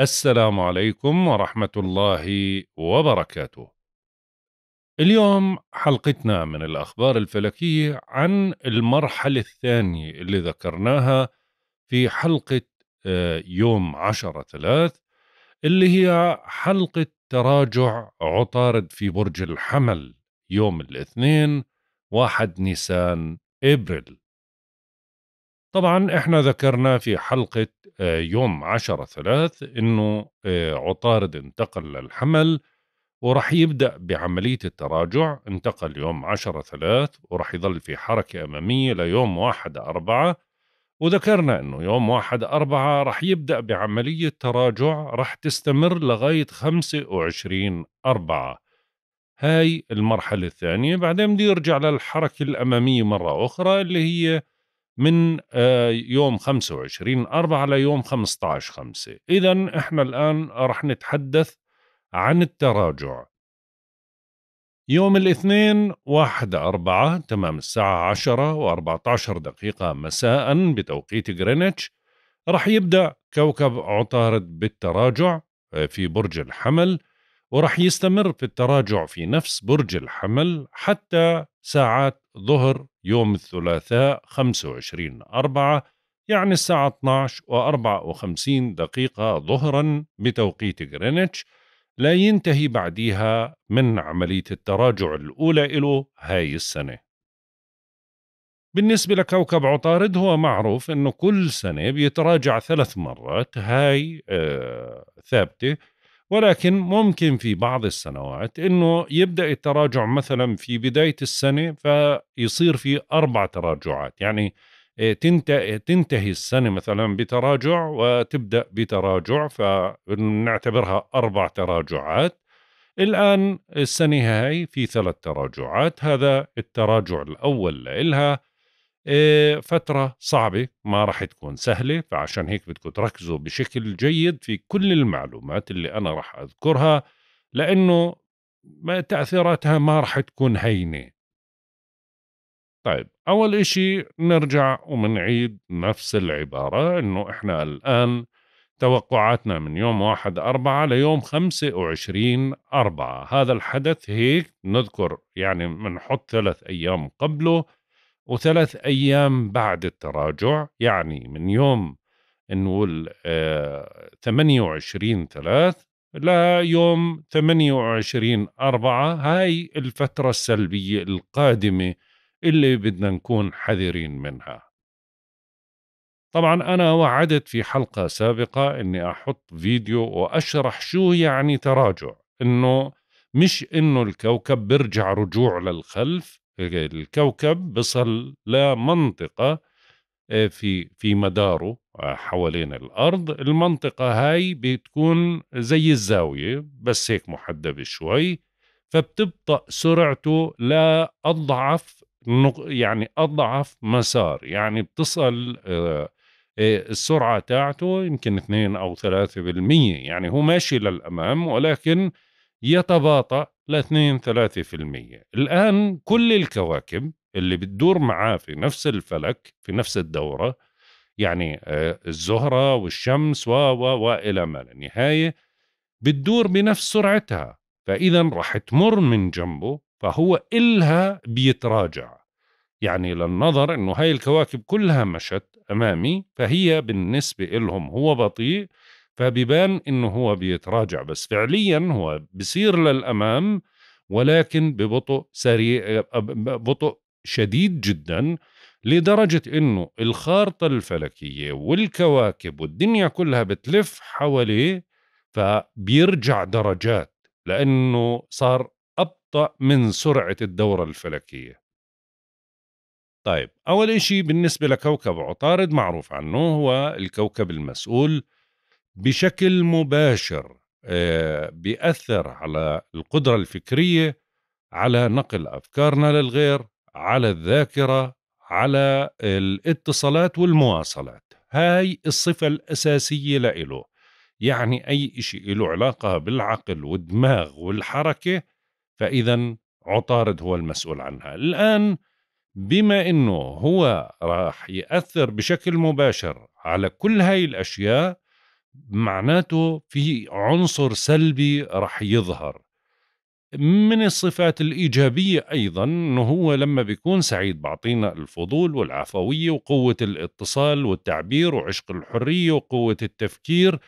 السلام عليكم ورحمة الله وبركاته. اليوم حلقتنا من الأخبار الفلكية عن المرحلة الثانية اللي ذكرناها في حلقة آه، يوم 10 3 اللي هي حلقة تراجع عطارد في برج الحمل يوم الاثنين 1 نيسان ابريل. طبعا احنا ذكرنا في حلقة آه، يوم عشرة ثلاث انه آه، عطارد انتقل للحمل ورح يبدأ بعملية التراجع انتقل يوم عشرة ثلاث ورح يظل في حركة أمامية ليوم واحد أربعة وذكرنا انه يوم واحد أربعة رح يبدأ بعملية تراجع رح تستمر لغاية خمسة وعشرين أربعة هاي المرحلة الثانية بعدين بدي يرجع للحركة الأمامية مرة أخرى اللي هي من آه، يوم 25 4 ليوم 15 5 إذا إحنا الآن رح نتحدث عن التراجع يوم الاثنين 1 4 تمام الساعة 10 و14 دقيقة مساء بتوقيت غرينتش رح يبدأ كوكب عطارد بالتراجع آه، في برج الحمل ورح يستمر في التراجع في نفس برج الحمل حتى ساعات ظهر يوم الثلاثاء 25 أربعة يعني الساعة 12 و54 دقيقة ظهرا بتوقيت غرينتش لا ينتهي بعديها من عملية التراجع الأولى له هاي السنة بالنسبة لكوكب عطارد هو معروف أنه كل سنة بيتراجع ثلاث مرات هاي آه ثابتة ولكن ممكن في بعض السنوات انه يبدا التراجع مثلا في بدايه السنه فيصير في اربع تراجعات يعني إيه، تنتهي السنه مثلا بتراجع وتبدا بتراجع فنعتبرها اربع تراجعات الان السنه هاي في ثلاث تراجعات هذا التراجع الاول لها آه، فترة صعبة ما راح تكون سهلة فعشان هيك بدكم تركزوا بشكل جيد في كل المعلومات اللي أنا راح أذكرها لأنه ما تأثيراتها ما راح تكون هينة طيب أول إشي نرجع ومنعيد نفس العبارة إنه إحنا الآن توقعاتنا من يوم واحد أربعة ليوم خمسة وعشرين أربعة هذا الحدث هيك نذكر يعني بنحط ثلاث أيام قبله وثلاث أيام بعد التراجع يعني من يوم نقول 28 3 ليوم 28 4 هاي الفترة السلبية القادمة اللي بدنا نكون حذرين منها طبعا أنا وعدت في حلقة سابقة أني أحط فيديو وأشرح شو يعني تراجع أنه مش أنه الكوكب برجع رجوع للخلف إيه، الكوكب بصل لمنطقة إيه، في في مداره آه، حوالين الأرض المنطقة هاي بتكون زي الزاوية بس هيك محدبة شوي فبتبطأ سرعته لأضعف يعني أضعف مسار يعني بتصل آه، إيه، السرعة تاعته يمكن 2 أو 3% يعني هو ماشي للأمام ولكن يتباطأ ل 2 3% الآن كل الكواكب اللي بتدور معاه في نفس الفلك في نفس الدورة يعني آه، الزهرة والشمس و و وإلى ما لا نهاية بتدور بنفس سرعتها فإذا راح تمر من جنبه فهو إلها بيتراجع يعني للنظر انه هاي الكواكب كلها مشت امامي فهي بالنسبه لهم هو بطيء فبيبان انه هو بيتراجع بس فعليا هو بصير للامام ولكن ببطء سريع ببطء شديد جدا لدرجة انه الخارطة الفلكية والكواكب والدنيا كلها بتلف حواليه فبيرجع درجات لانه صار ابطأ من سرعة الدورة الفلكية طيب أول شيء بالنسبة لكوكب عطارد معروف عنه هو الكوكب المسؤول بشكل مباشر آه، بيأثر على القدرة الفكرية على نقل أفكارنا للغير على الذاكرة على الاتصالات والمواصلات هاي الصفة الأساسية لإله يعني أي شيء له علاقة بالعقل والدماغ والحركة فإذا عطارد هو المسؤول عنها الآن بما أنه هو راح يأثر بشكل مباشر على كل هاي الأشياء معناته في عنصر سلبي رح يظهر من الصفات الإيجابية أيضا أنه هو لما بيكون سعيد بعطينا الفضول والعفوية وقوة الاتصال والتعبير وعشق الحرية وقوة التفكير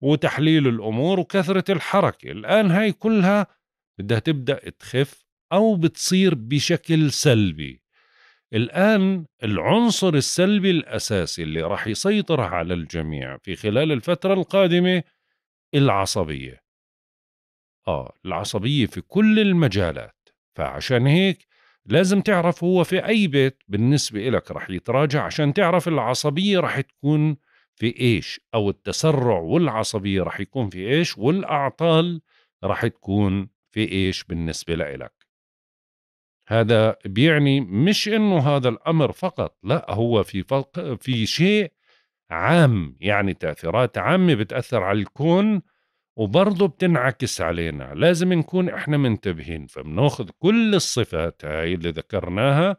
وتحليل الأمور وكثرة الحركة الآن هاي كلها بدها تبدأ تخف أو بتصير بشكل سلبي الآن العنصر السلبي الأساسي اللي راح يسيطر على الجميع في خلال الفترة القادمة العصبية آه العصبية في كل المجالات فعشان هيك لازم تعرف هو في أي بيت بالنسبة إلك رح يتراجع عشان تعرف العصبية رح تكون في إيش أو التسرع والعصبية رح يكون في إيش والأعطال رح تكون في إيش بالنسبة لإلك هذا بيعني مش انه هذا الامر فقط لا هو في فق في شيء عام يعني تاثيرات عامه بتاثر على الكون وبرضه بتنعكس علينا لازم نكون احنا منتبهين فبناخذ كل الصفات هاي اللي ذكرناها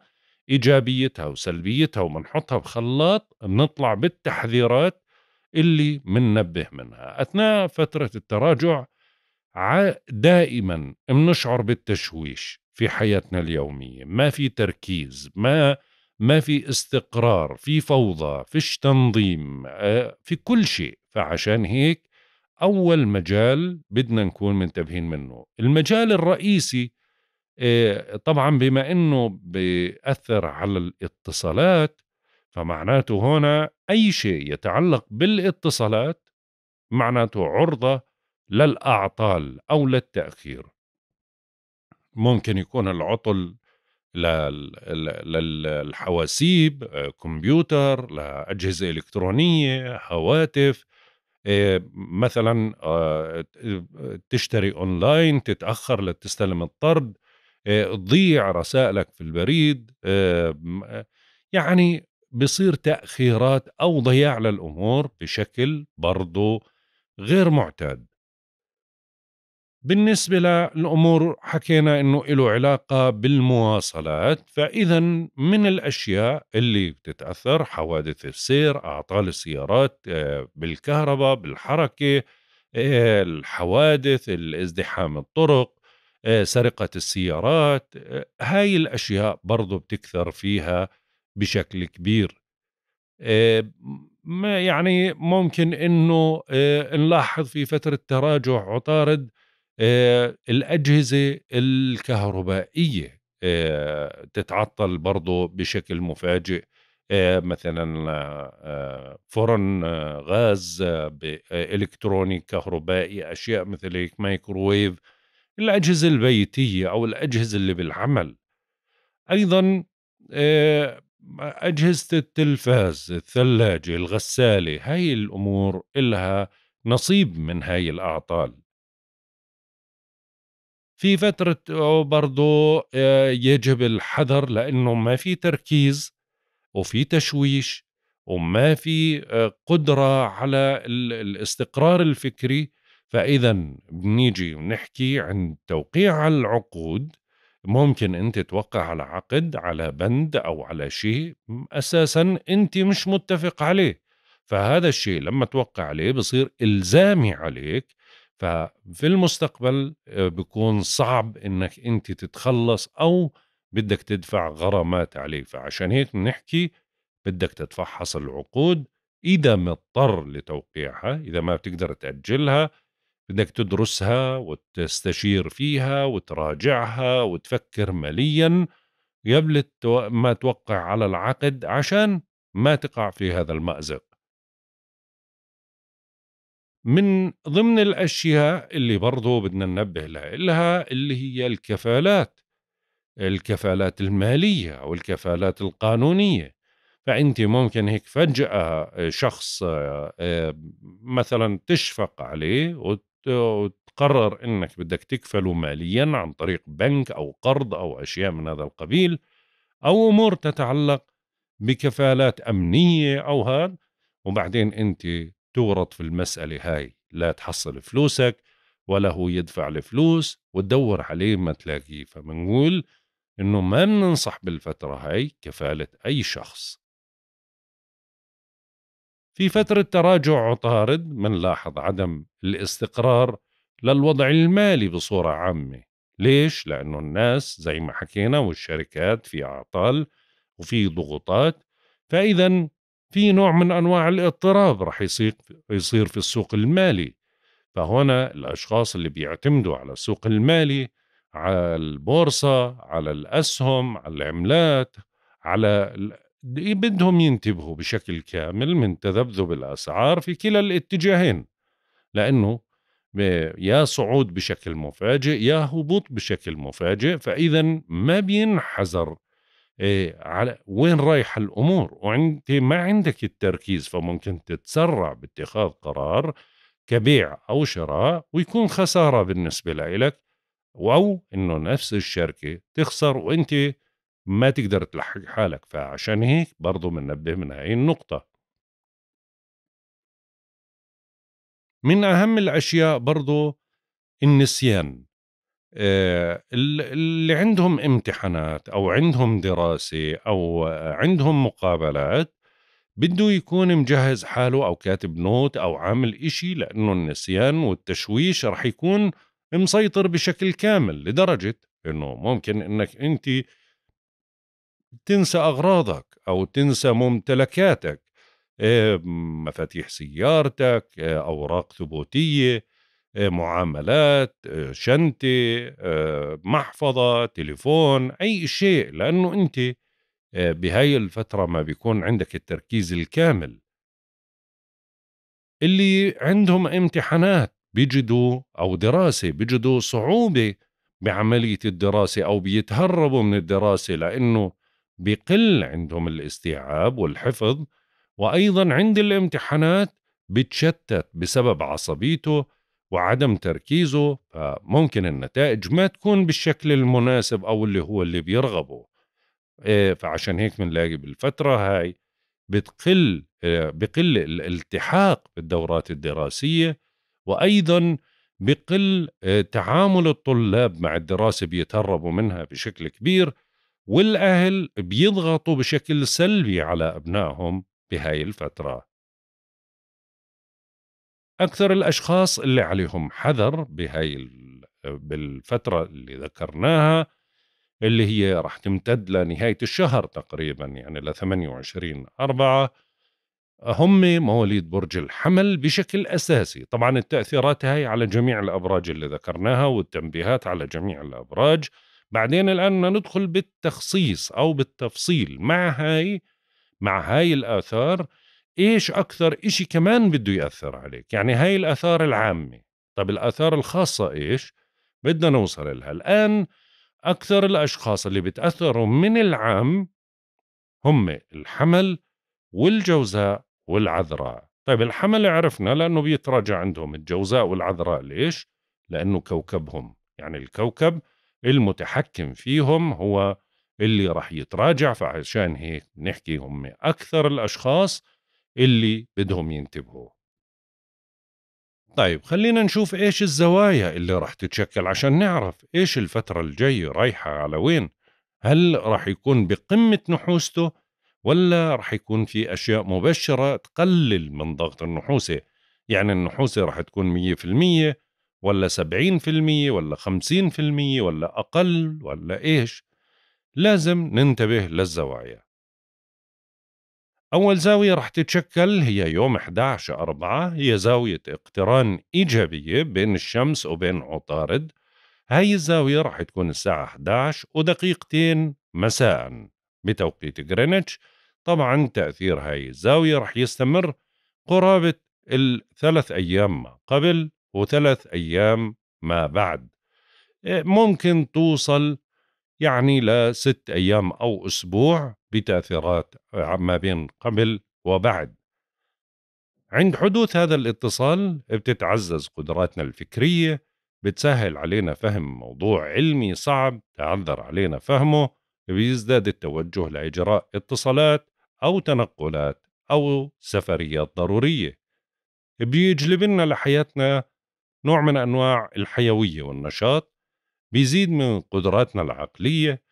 ايجابيتها وسلبيتها وبنحطها بخلاط بنطلع بالتحذيرات اللي مننبه منها اثناء فتره التراجع دائما بنشعر بالتشويش في حياتنا اليومية ما في تركيز ما ما في استقرار في فوضى فيش تنظيم آه، في كل شيء فعشان هيك أول مجال بدنا نكون منتبهين منه المجال الرئيسي آه، طبعا بما أنه بيأثر على الاتصالات فمعناته هنا أي شيء يتعلق بالاتصالات معناته عرضة للأعطال أو للتأخير ممكن يكون العطل للحواسيب كمبيوتر لأجهزة إلكترونية هواتف آه، مثلا آه، تشتري أونلاين تتأخر لتستلم الطرد آه، تضيع رسائلك في البريد يعني بصير تأخيرات أو ضياع للأمور بشكل برضو غير معتاد بالنسبة للأمور حكينا أنه له علاقة بالمواصلات فإذا من الأشياء اللي بتتأثر حوادث السير أعطال السيارات آه، بالكهرباء بالحركة آه، الحوادث الازدحام الطرق آه، سرقة السيارات هاي الأشياء برضو بتكثر فيها بشكل كبير ما يعني ممكن انه نلاحظ في فترة تراجع عطارد آه، الأجهزة الكهربائية آه، تتعطل برضه بشكل مفاجئ آه، مثلا فرن غاز الكتروني كهربائي اشياء مثل هيك مايكروويف الاجهزه البيتيه او الاجهزه اللي بالعمل ايضا اجهزه التلفاز الثلاجه الغساله هاي الامور الها نصيب من هاي الاعطال في فترة برضو آه، يجب الحذر لأنه ما في تركيز وفي تشويش وما في آه، قدرة على الاستقرار الفكري فإذا بنيجي ونحكي عند توقيع العقود ممكن أنت توقع على عقد على بند أو على شيء أساسا أنت مش متفق عليه فهذا الشيء لما توقع عليه بصير إلزامي عليك ففي المستقبل آه، بيكون صعب انك انت تتخلص او بدك تدفع غرامات عليه فعشان هيك بنحكي بدك تتفحص العقود إذا مضطر لتوقيعها إذا ما بتقدر تأجلها بدك تدرسها وتستشير فيها وتراجعها وتفكر ماليا قبل ما توقع على العقد عشان ما تقع في هذا المأزق من ضمن الأشياء اللي برضو بدنا ننبه لها اللي هي الكفالات الكفالات المالية أو الكفالات القانونية فأنت ممكن هيك فجأة آه، شخص آه، آه، مثلا تشفق عليه وتقرر أنك بدك تكفله ماليا عن طريق بنك أو قرض أو أشياء من هذا القبيل أو أمور تتعلق بكفالات أمنية أو هذا وبعدين أنت تورط في المسألة هاي لا تحصل فلوسك ولا هو يدفع الفلوس وتدور عليه ما تلاقيه فمنقول انه ما بننصح بالفترة هاي كفالة اي شخص في فترة تراجع عطارد منلاحظ عدم الاستقرار للوضع المالي بصورة عامة ليش؟ لأنه الناس زي ما حكينا والشركات في أعطال وفي ضغوطات فإذا في نوع من أنواع الاضطراب رح يصير في السوق المالي فهنا الأشخاص اللي بيعتمدوا على السوق المالي على البورصة على الأسهم على العملات على بدهم ينتبهوا بشكل كامل من تذبذب الأسعار في كلا الاتجاهين لأنه يا صعود بشكل مفاجئ يا هبوط بشكل مفاجئ فإذا ما بينحزر إيه، على وين رايحة الأمور وأنت ما عندك التركيز فممكن تتسرع باتخاذ قرار كبيع أو شراء ويكون خسارة بالنسبة لك أو إنه نفس الشركة تخسر وأنت ما تقدر تلحق حالك فعشان هيك برضو مننبه من هاي النقطة من أهم الأشياء برضو النسيان آه، اللي عندهم امتحانات او عندهم دراسه او عندهم مقابلات بده يكون مجهز حاله او كاتب نوت او عامل إشي لانه النسيان والتشويش رح يكون مسيطر بشكل كامل لدرجه انه ممكن انك انت تنسى اغراضك او تنسى ممتلكاتك آه، مفاتيح سيارتك آه، اوراق ثبوتيه آه، معاملات آه، شنطة آه، محفظة تليفون أي شيء لأنه أنت بهاي الفترة ما بيكون عندك التركيز الكامل اللي عندهم امتحانات بيجدوا أو دراسة بيجدوا صعوبة بعملية الدراسة أو بيتهربوا من الدراسة لأنه بقل عندهم الاستيعاب والحفظ وأيضا عند الامتحانات بتشتت بسبب عصبيته وعدم تركيزه فممكن النتائج ما تكون بالشكل المناسب أو اللي هو اللي بيرغبه آه، فعشان هيك بنلاقي بالفترة هاي بتقل آه، بقل الالتحاق بالدورات الدراسية وأيضا بقل آه، تعامل الطلاب مع الدراسة بيتهربوا منها بشكل كبير والأهل بيضغطوا بشكل سلبي على أبنائهم بهاي الفترة أكثر الأشخاص اللي عليهم حذر بهاي بالفترة اللي ذكرناها اللي هي راح تمتد لنهاية الشهر تقريبا يعني ل 28 أربعة هم مواليد برج الحمل بشكل أساسي طبعا التأثيرات هاي على جميع الأبراج اللي ذكرناها والتنبيهات على جميع الأبراج بعدين الآن ندخل بالتخصيص أو بالتفصيل مع هاي مع هاي الآثار ايش اكثر اشي كمان بده ياثر عليك يعني هاي الاثار العامه طب الاثار الخاصه ايش بدنا نوصل لها الان اكثر الاشخاص اللي بتاثروا من العام هم الحمل والجوزاء والعذراء طيب الحمل عرفنا لانه بيتراجع عندهم الجوزاء والعذراء ليش لانه كوكبهم يعني الكوكب المتحكم فيهم هو اللي راح يتراجع فعشان هيك نحكي هم اكثر الاشخاص اللي بدهم ينتبهوا طيب خلينا نشوف ايش الزوايا اللي رح تتشكل عشان نعرف ايش الفترة الجاية رايحة على وين هل رح يكون بقمة نحوسته ولا رح يكون في أشياء مبشرة تقلل من ضغط النحوسة يعني النحوسة رح تكون 100% ولا 70% ولا 50% ولا أقل ولا إيش لازم ننتبه للزوايا أول زاوية رح تتشكل هي يوم 11 أربعة هي زاوية اقتران إيجابية بين الشمس وبين عطارد هاي الزاوية رح تكون الساعة 11 ودقيقتين مساء بتوقيت غرينتش طبعا تأثير هاي الزاوية رح يستمر قرابة الثلاث أيام ما قبل وثلاث أيام ما بعد آه، ممكن توصل يعني لست أيام أو أسبوع بتاثيرات آه، ما بين قبل وبعد عند حدوث هذا الاتصال بتتعزز قدراتنا الفكريه بتسهل علينا فهم موضوع علمي صعب تعذر علينا فهمه بيزداد التوجه لاجراء اتصالات او تنقلات او سفريات ضروريه بيجلب لنا لحياتنا نوع من انواع الحيويه والنشاط بيزيد من قدراتنا العقليه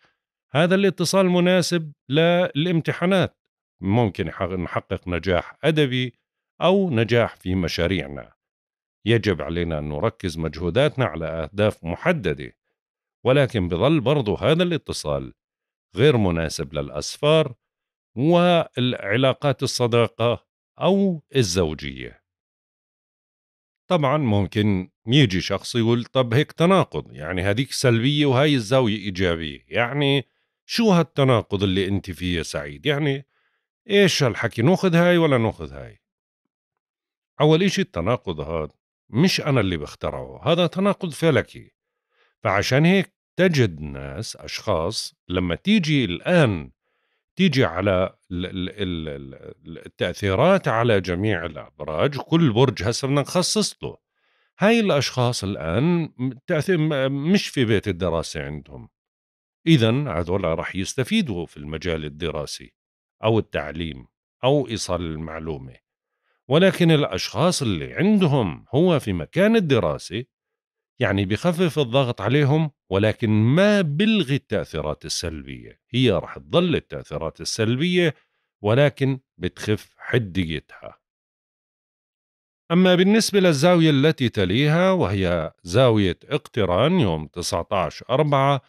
هذا الاتصال مناسب للامتحانات ممكن نحقق نجاح أدبي أو نجاح في مشاريعنا يجب علينا أن نركز مجهوداتنا على أهداف محددة ولكن بظل برضو هذا الاتصال غير مناسب للأسفار والعلاقات الصداقة أو الزوجية طبعا ممكن يجي شخص يقول طب هيك تناقض يعني هذيك سلبية وهي الزاوية إيجابية يعني شو هالتناقض اللي انت فيه يا سعيد يعني ايش هالحكي ناخذ هاي ولا ناخذ هاي اول اشي التناقض هذا مش انا اللي بخترعه هذا تناقض فلكي فعشان هيك تجد ناس اشخاص لما تيجي الان تيجي على التاثيرات على جميع الابراج كل برج هسه بدنا نخصص له هاي الاشخاص الان مش في بيت الدراسه عندهم إذا هذولا راح يستفيدوا في المجال الدراسي أو التعليم أو إيصال المعلومة ولكن الأشخاص اللي عندهم هو في مكان الدراسة يعني بخفف الضغط عليهم ولكن ما بلغي التأثيرات السلبية هي رح تضل التأثيرات السلبية ولكن بتخف حديتها أما بالنسبة للزاوية التي تليها وهي زاوية اقتران يوم 19 أربعة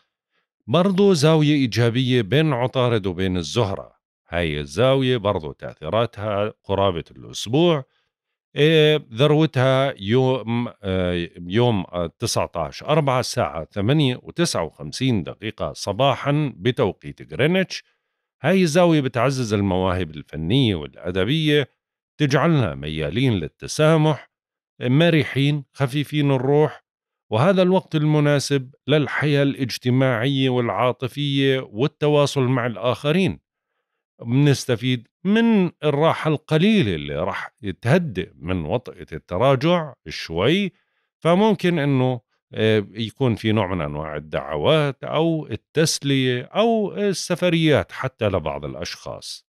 برضو زاوية إيجابية بين عطارد وبين الزهرة هاي الزاوية برضو تأثيراتها قرابة الأسبوع آه، ذروتها يوم آه، يوم 19 4 الساعة 8 و59 دقيقة صباحا بتوقيت غرينتش هاي الزاوية بتعزز المواهب الفنية والأدبية تجعلنا ميالين للتسامح مرحين خفيفين الروح وهذا الوقت المناسب للحياه الاجتماعيه والعاطفيه والتواصل مع الاخرين بنستفيد من الراحه القليله اللي راح تهدئ من وطئه التراجع شوي فممكن انه آه، يكون في نوع من انواع الدعوات او التسليه او السفريات حتى لبعض الاشخاص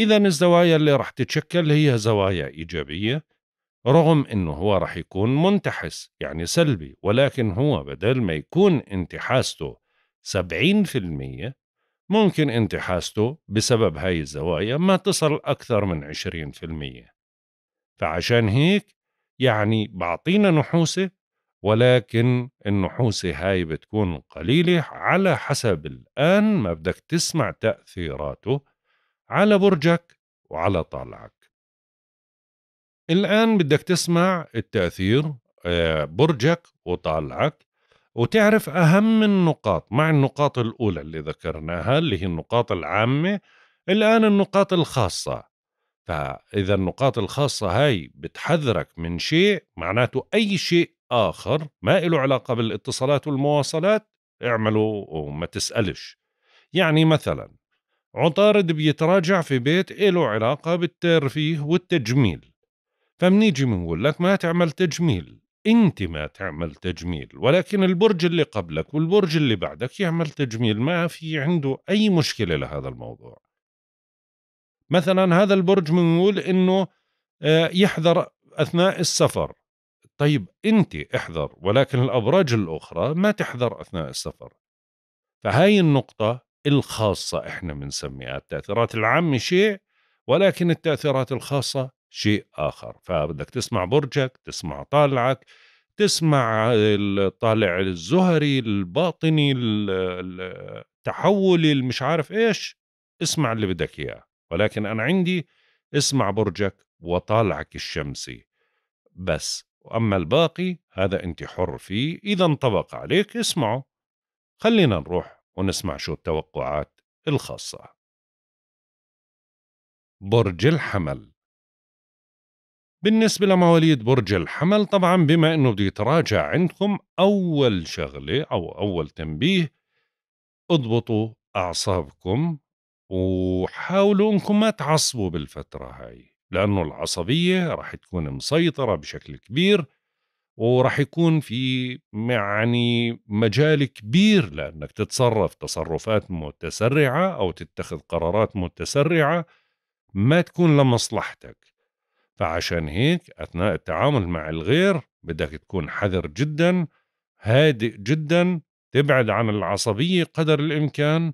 إذا الزوايا اللي رح تتشكل هي زوايا إيجابية رغم انه هو رح يكون منتحس يعني سلبي ولكن هو بدل ما يكون انتحاسته المية ممكن انتحاسته بسبب هاي الزوايا ما تصل أكثر من عشرين في المية فعشان هيك يعني بعطينا نحوسة ولكن النحوسة هاي بتكون قليلة على حسب الآن ما بدك تسمع تأثيراته على برجك وعلى طالعك الآن بدك تسمع التأثير آه، برجك وطالعك وتعرف أهم النقاط مع النقاط الأولى اللي ذكرناها اللي هي النقاط العامة الآن النقاط الخاصة فإذا النقاط الخاصة هاي بتحذرك من شيء معناته أي شيء آخر ما له علاقة بالاتصالات والمواصلات اعملوا وما تسألش يعني مثلا عطارد بيتراجع في بيت له علاقة بالترفيه والتجميل فبنيجي بنقول لك ما تعمل تجميل انت ما تعمل تجميل ولكن البرج اللي قبلك والبرج اللي بعدك يعمل تجميل ما في عنده اي مشكله لهذا الموضوع مثلا هذا البرج بنقول انه آه، يحذر اثناء السفر طيب انت احذر ولكن الابراج الاخرى ما تحذر اثناء السفر فهاي النقطه الخاصه احنا بنسميها التاثيرات العامه شيء ولكن التاثيرات الخاصه شيء آخر فبدك تسمع برجك تسمع طالعك تسمع طالع الزهري الباطني التحولي المش عارف إيش اسمع اللي بدك إياه ولكن أنا عندي اسمع برجك وطالعك الشمسي بس وأما الباقي هذا أنت حر فيه إذا انطبق عليك اسمعه خلينا نروح ونسمع شو التوقعات الخاصة برج الحمل بالنسبة لمواليد برج الحمل طبعا بما انه بده يتراجع عندكم اول شغلة او اول تنبيه اضبطوا اعصابكم وحاولوا انكم ما تعصبوا بالفترة هاي لانه العصبية رح تكون مسيطرة بشكل كبير ورح يكون في يعني مجال كبير لانك تتصرف تصرفات متسرعة او تتخذ قرارات متسرعة ما تكون لمصلحتك فعشان هيك أثناء التعامل مع الغير بدك تكون حذر جدا هادئ جدا تبعد عن العصبية قدر الإمكان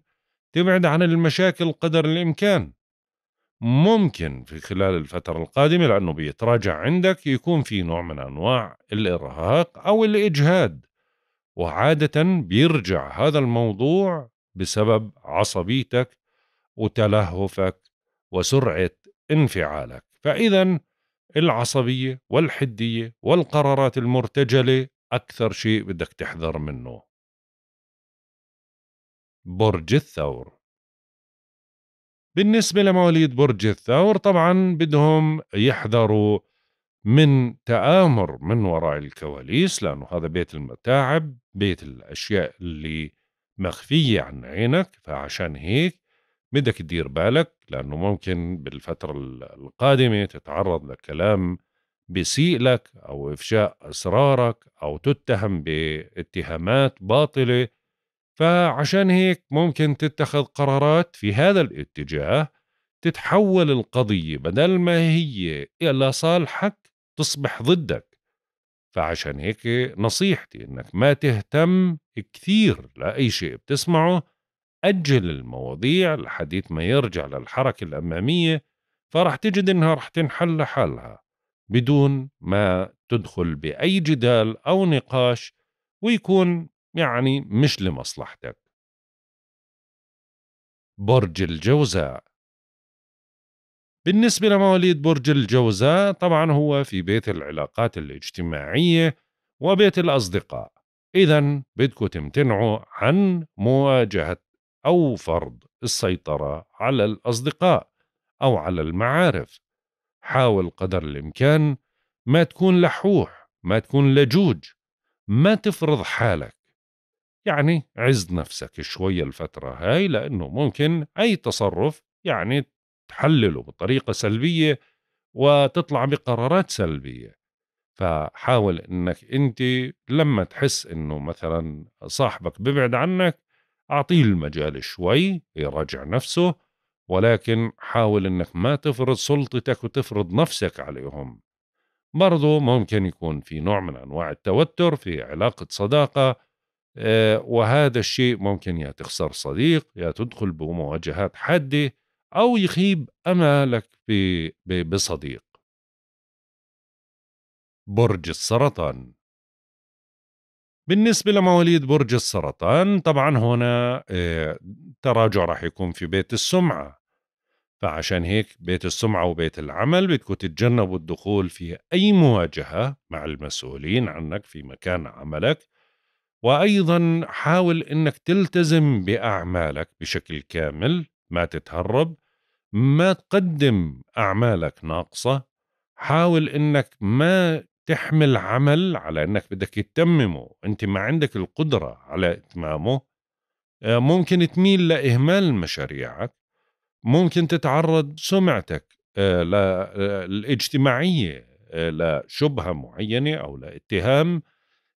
تبعد عن المشاكل قدر الإمكان ممكن في خلال الفترة القادمة لأنه بيتراجع عندك يكون في نوع من أنواع الإرهاق أو الإجهاد وعادة بيرجع هذا الموضوع بسبب عصبيتك وتلهفك وسرعة انفعالك فإذا العصبيه والحديه والقرارات المرتجله اكثر شيء بدك تحذر منه برج الثور بالنسبة لمواليد برج الثور طبعا بدهم يحذروا من تآمر من وراء الكواليس لأنه هذا بيت المتاعب بيت الأشياء اللي مخفية عن عينك فعشان هيك بدك تدير بالك لانه ممكن بالفتره القادمه تتعرض لكلام بيسيء لك او افشاء اسرارك او تتهم باتهامات باطله فعشان هيك ممكن تتخذ قرارات في هذا الاتجاه تتحول القضيه بدل ما هي الى صالحك تصبح ضدك فعشان هيك نصيحتي انك ما تهتم كثير لاي شيء بتسمعه أجل المواضيع لحديث ما يرجع للحركة الأمامية فرح تجد إنها رح تنحل لحالها بدون ما تدخل بأي جدال أو نقاش ويكون يعني مش لمصلحتك برج الجوزاء بالنسبة لمواليد برج الجوزاء طبعا هو في بيت العلاقات الاجتماعية وبيت الأصدقاء إذا بدكم تمتنعوا عن مواجهة أو فرض السيطرة على الأصدقاء أو على المعارف حاول قدر الإمكان ما تكون لحوح ما تكون لجوج ما تفرض حالك يعني عز نفسك شوية الفترة هاي لأنه ممكن أي تصرف يعني تحلله بطريقة سلبية وتطلع بقرارات سلبية فحاول انك انت لما تحس انه مثلا صاحبك ببعد عنك أعطيه المجال شوي يراجع نفسه ولكن حاول إنك ما تفرض سلطتك وتفرض نفسك عليهم برضو ممكن يكون في نوع من أنواع التوتر في علاقة صداقة آه، وهذا الشيء ممكن يا تخسر صديق يا تدخل بمواجهات حادة أو يخيب أمالك بصديق برج السرطان بالنسبة لمواليد برج السرطان طبعا هنا آه، تراجع راح يكون في بيت السمعة فعشان هيك بيت السمعة وبيت العمل بدكم تتجنبوا الدخول في أي مواجهة مع المسؤولين عنك في مكان عملك وأيضا حاول أنك تلتزم بأعمالك بشكل كامل ما تتهرب ما تقدم أعمالك ناقصة حاول أنك ما تحمل عمل على انك بدك تتممه انت ما عندك القدره على اتمامه آه، ممكن تميل لاهمال مشاريعك ممكن تتعرض سمعتك آه، آه، الاجتماعيه لشبهه معينه او لاتهام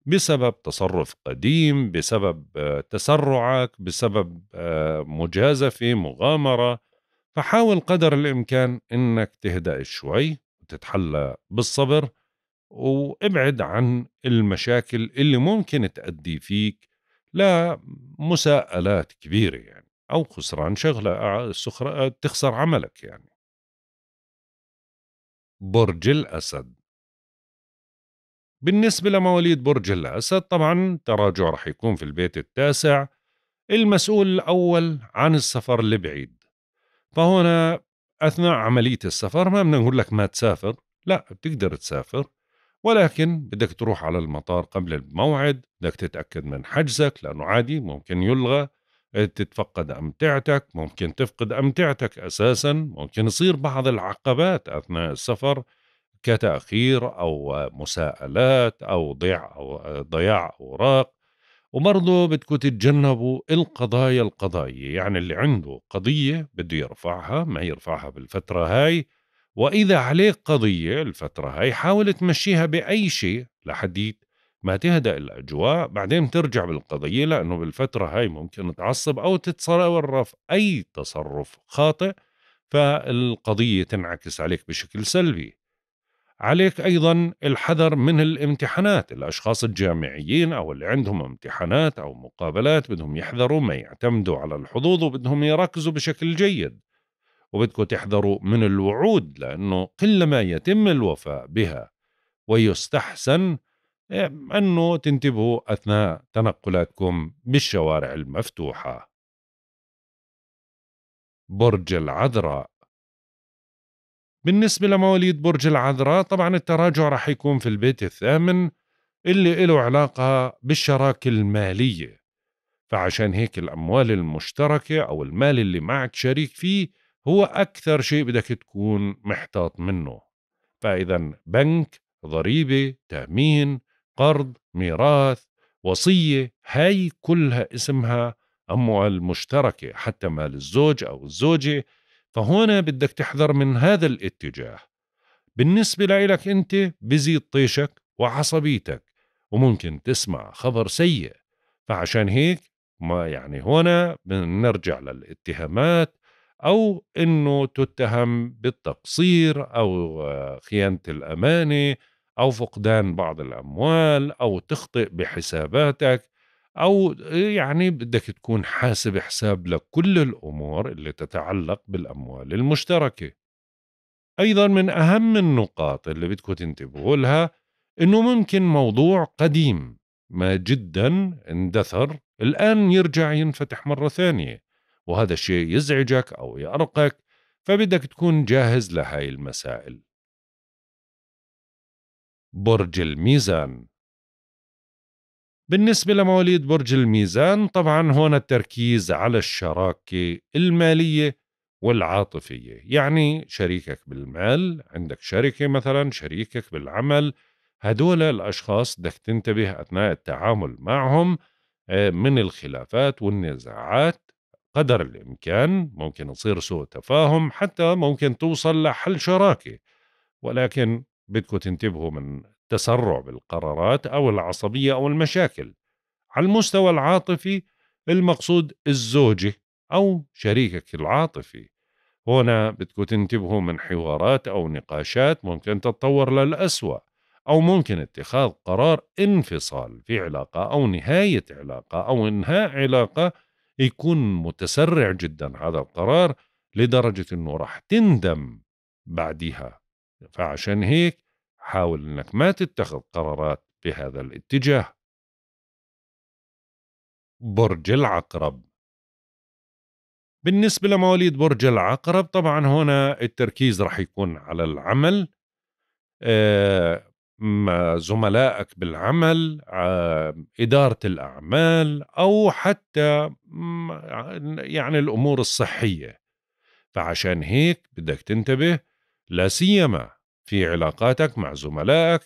بسبب تصرف قديم بسبب تسرعك بسبب مجازفه مغامره فحاول قدر الامكان انك تهدأ شوي وتتحلى بالصبر وابعد عن المشاكل اللي ممكن تأدي فيك لمساءلات كبيرة يعني أو خسران شغلة سخرة تخسر عملك يعني برج الأسد بالنسبة لمواليد برج الأسد طبعا تراجع رح يكون في البيت التاسع المسؤول الأول عن السفر لبعيد فهنا أثناء عملية السفر ما بدنا نقول لك ما تسافر لا بتقدر تسافر ولكن بدك تروح على المطار قبل الموعد بدك تتأكد من حجزك لأنه عادي ممكن يلغى إيه، تتفقد أمتعتك ممكن تفقد أمتعتك أساسا ممكن يصير بعض العقبات أثناء السفر كتأخير أو مساءلات أو ضيع أو ضياع أوراق وبرضه بدكم تتجنبوا القضايا القضائية يعني اللي عنده قضية بده يرفعها ما يرفعها بالفترة هاي وإذا عليك قضية الفترة هاي حاول تمشيها بأي شيء لحد ما تهدأ الأجواء بعدين ترجع بالقضية لأنه بالفترة هاي ممكن تعصب أو تتصرف أي تصرف خاطئ فالقضية تنعكس عليك بشكل سلبي عليك أيضا الحذر من الامتحانات الأشخاص الجامعيين أو اللي عندهم امتحانات أو مقابلات بدهم يحذروا ما يعتمدوا على الحظوظ وبدهم يركزوا بشكل جيد وبدكم تحذروا من الوعود لأنه كلما يتم الوفاء بها ويستحسن إيه، أنه تنتبهوا أثناء تنقلاتكم بالشوارع المفتوحة برج العذراء بالنسبة لمواليد برج العذراء طبعا التراجع رح يكون في البيت الثامن اللي له علاقة بالشراكة المالية فعشان هيك الأموال المشتركة أو المال اللي معك شريك فيه هو أكثر شيء بدك تكون محتاط منه فإذا بنك ضريبة تأمين قرض ميراث وصية هاي كلها اسمها أموال مشتركة حتى مال الزوج أو الزوجة فهون بدك تحذر من هذا الاتجاه بالنسبة لإلك أنت بزيد طيشك وعصبيتك وممكن تسمع خبر سيء فعشان هيك ما يعني هنا بنرجع للاتهامات او انه تتهم بالتقصير او آه، خيانه الامانه او فقدان بعض الاموال او تخطئ بحساباتك او آه، يعني بدك تكون حاسب حساب لكل الامور اللي تتعلق بالاموال المشتركه ايضا من اهم النقاط اللي بدكم تنتبهوا لها انه ممكن موضوع قديم ما جدا اندثر الان يرجع ينفتح مره ثانيه وهذا الشيء يزعجك أو يأرقك فبدك تكون جاهز لهاي المسائل برج الميزان بالنسبة لمواليد برج الميزان طبعا هون التركيز على الشراكة المالية والعاطفية يعني شريكك بالمال عندك شركة مثلا شريكك بالعمل هدول الأشخاص بدك تنتبه أثناء التعامل معهم آه، من الخلافات والنزاعات قدر الإمكان ممكن يصير سوء تفاهم حتى ممكن توصل لحل شراكة ولكن بدكم تنتبهوا من تسرع بالقرارات أو العصبية أو المشاكل على المستوى العاطفي المقصود الزوجة أو شريكك العاطفي هنا بدكم تنتبهوا من حوارات أو نقاشات ممكن تتطور للأسوأ أو ممكن اتخاذ قرار انفصال في علاقة أو نهاية علاقة أو إنهاء علاقة يكون متسرع جدا هذا القرار لدرجة أنه راح تندم بعدها فعشان هيك حاول أنك ما تتخذ قرارات بهذا الاتجاه برج العقرب بالنسبة لمواليد برج العقرب طبعا هنا التركيز راح يكون على العمل آه، زملائك بالعمل إدارة الأعمال أو حتى يعني الأمور الصحية فعشان هيك بدك تنتبه لا سيما في علاقاتك مع زملائك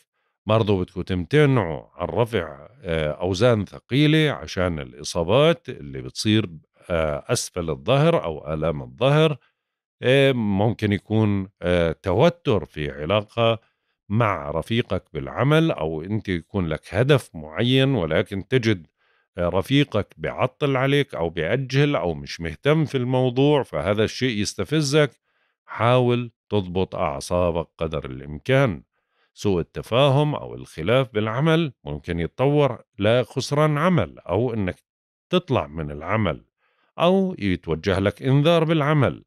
برضو بدكم تمتنعوا عن رفع آه، أوزان ثقيلة عشان الإصابات اللي بتصير آه، أسفل الظهر أو آلام الظهر ممكن يكون آه، توتر في علاقة مع رفيقك بالعمل او انت يكون لك هدف معين ولكن تجد رفيقك بعطل عليك او بأجل او مش مهتم في الموضوع فهذا الشيء يستفزك حاول تضبط اعصابك قدر الامكان سوء التفاهم او الخلاف بالعمل ممكن يتطور لخسران عمل او انك تطلع من العمل او يتوجه لك انذار بالعمل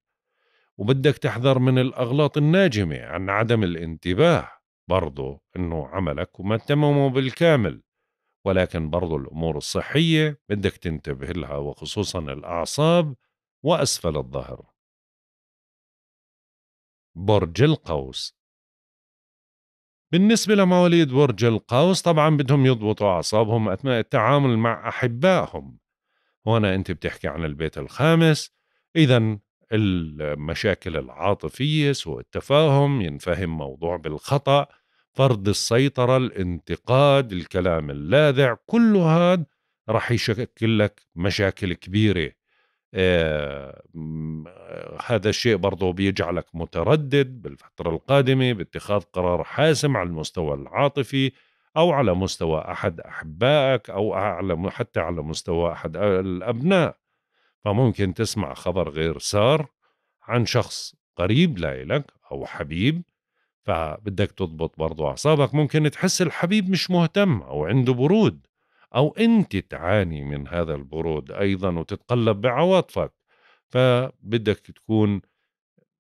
وبدك تحذر من الاغلاط الناجمه عن عدم الانتباه برضه انه عملك وما تممه بالكامل ولكن برضه الامور الصحيه بدك تنتبه لها وخصوصا الاعصاب واسفل الظهر برج القوس بالنسبة لمواليد برج القوس طبعا بدهم يضبطوا أعصابهم أثناء التعامل مع أحبائهم هنا أنت بتحكي عن البيت الخامس إذا المشاكل العاطفية سوء التفاهم ينفهم موضوع بالخطأ فرض السيطرة الانتقاد الكلام اللاذع كل هذا رح يشكل لك مشاكل كبيرة آه هذا الشيء برضه بيجعلك متردد بالفترة القادمة باتخاذ قرار حاسم على المستوى العاطفي أو على مستوى أحد أحبائك أو على حتى على مستوى أحد الأبناء فممكن تسمع خبر غير سار عن شخص قريب لإلك أو حبيب فبدك تضبط برضو أعصابك ممكن تحس الحبيب مش مهتم أو عنده برود أو أنت تعاني من هذا البرود أيضا وتتقلب بعواطفك فبدك تكون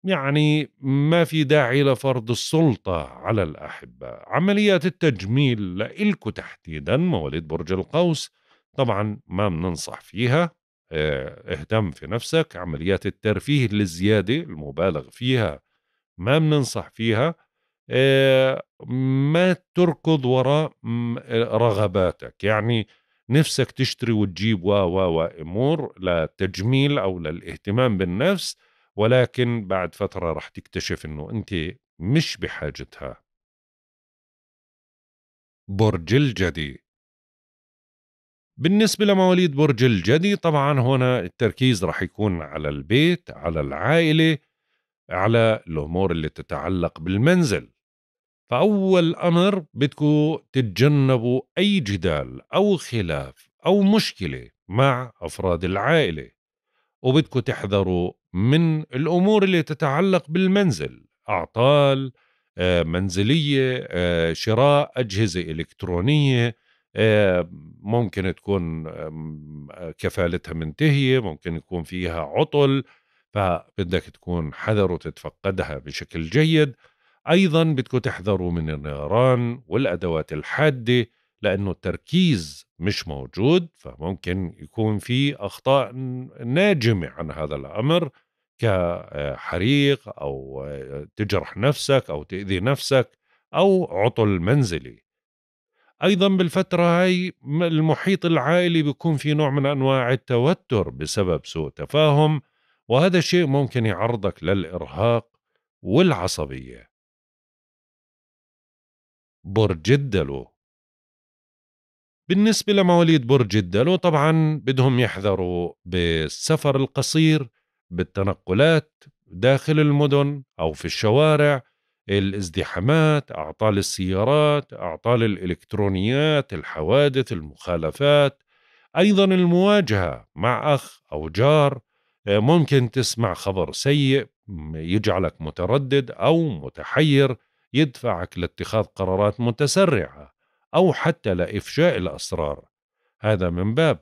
يعني ما في داعي لفرض السلطة على الأحبة عمليات التجميل لإلكو تحديدا مواليد برج القوس طبعا ما بننصح فيها آه، اهتم في نفسك عمليات الترفيه للزيادة المبالغ فيها ما بننصح فيها آه، ما تركض وراء رغباتك يعني نفسك تشتري وتجيب و و امور للتجميل او للاهتمام بالنفس ولكن بعد فتره راح تكتشف انه انت مش بحاجتها برج الجدي بالنسبة لمواليد برج الجدي طبعا هنا التركيز راح يكون على البيت على العائلة على الأمور اللي تتعلق بالمنزل فأول أمر بدكم تتجنبوا أي جدال أو خلاف أو مشكلة مع أفراد العائلة وبدكم تحذروا من الأمور اللي تتعلق بالمنزل أعطال آه، منزلية آه، شراء أجهزة إلكترونية آه، ممكن تكون كفالتها منتهية ممكن يكون فيها عطل فبدك تكون حذر وتتفقدها بشكل جيد أيضا بدكم تحذروا من النيران والأدوات الحادة لأنه التركيز مش موجود فممكن يكون في أخطاء ناجمة عن هذا الأمر كحريق أو تجرح نفسك أو تأذي نفسك أو عطل منزلي ايضا بالفتره هاي المحيط العائلي بيكون في نوع من انواع التوتر بسبب سوء تفاهم وهذا الشيء ممكن يعرضك للارهاق والعصبيه برج الدلو بالنسبة لمواليد برج الدلو طبعا بدهم يحذروا بالسفر القصير بالتنقلات داخل المدن أو في الشوارع الازدحامات أعطال السيارات أعطال الإلكترونيات الحوادث المخالفات أيضا المواجهة مع أخ أو جار آه، ممكن تسمع خبر سيء يجعلك متردد أو متحير يدفعك لاتخاذ قرارات متسرعة أو حتى لإفشاء الأسرار هذا من باب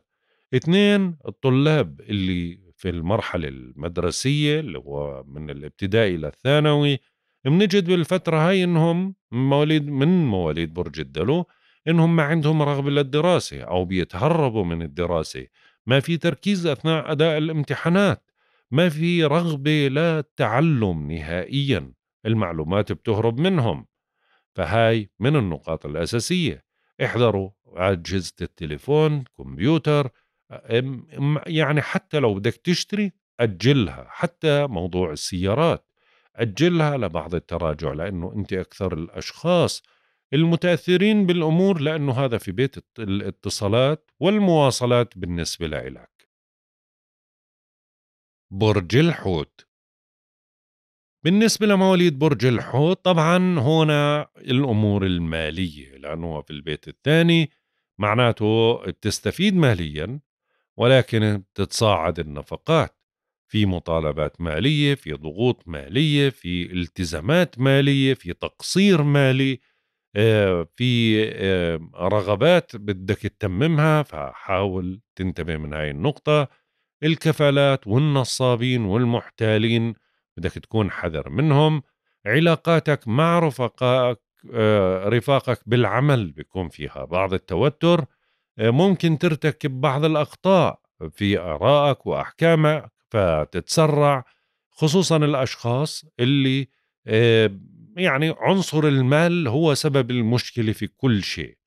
اثنين الطلاب اللي في المرحلة المدرسية اللي هو من الابتدائي للثانوي بنجد بالفترة هاي انهم مواليد من مواليد برج الدلو انهم ما عندهم رغبة للدراسة او بيتهربوا من الدراسة ما في تركيز اثناء اداء الامتحانات ما في رغبة للتعلم نهائيا المعلومات بتهرب منهم فهاي من النقاط الأساسية احذروا أجهزة التليفون كمبيوتر يعني حتى لو بدك تشتري أجلها حتى موضوع السيارات أجلها لبعض التراجع لأنه أنت أكثر الأشخاص المتأثرين بالأمور لأنه هذا في بيت الاتصالات والمواصلات بالنسبة لإلك برج الحوت بالنسبة لمواليد برج الحوت طبعا هنا الأمور المالية لأنه في البيت الثاني معناته بتستفيد ماليا ولكن بتتصاعد النفقات في مطالبات مالية في ضغوط مالية في التزامات مالية في تقصير مالي آه، في آه، رغبات بدك تتممها فحاول تنتبه من هاي النقطة الكفالات والنصابين والمحتالين بدك تكون حذر منهم علاقاتك مع رفقائك آه، رفاقك بالعمل بيكون فيها بعض التوتر آه، ممكن ترتكب بعض الأخطاء في آرائك وأحكامك فتتسرع خصوصا الأشخاص اللي آه، يعني عنصر المال هو سبب المشكلة في كل شيء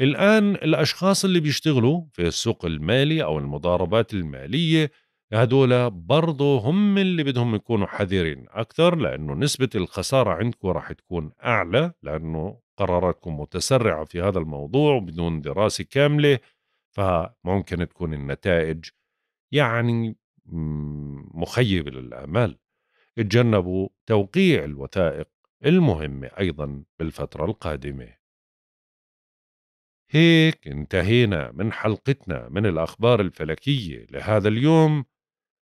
الآن الأشخاص اللي بيشتغلوا في السوق المالي أو المضاربات المالية هدول برضه هم اللي بدهم يكونوا حذرين أكثر لأنه نسبة الخسارة عندكم راح تكون أعلى لأنه قراراتكم متسرعة في هذا الموضوع بدون دراسة كاملة فممكن تكون النتائج يعني مخيبة للآمال اتجنبوا توقيع الوثائق المهمة أيضا بالفترة القادمة هيك انتهينا من حلقتنا من الأخبار الفلكية لهذا اليوم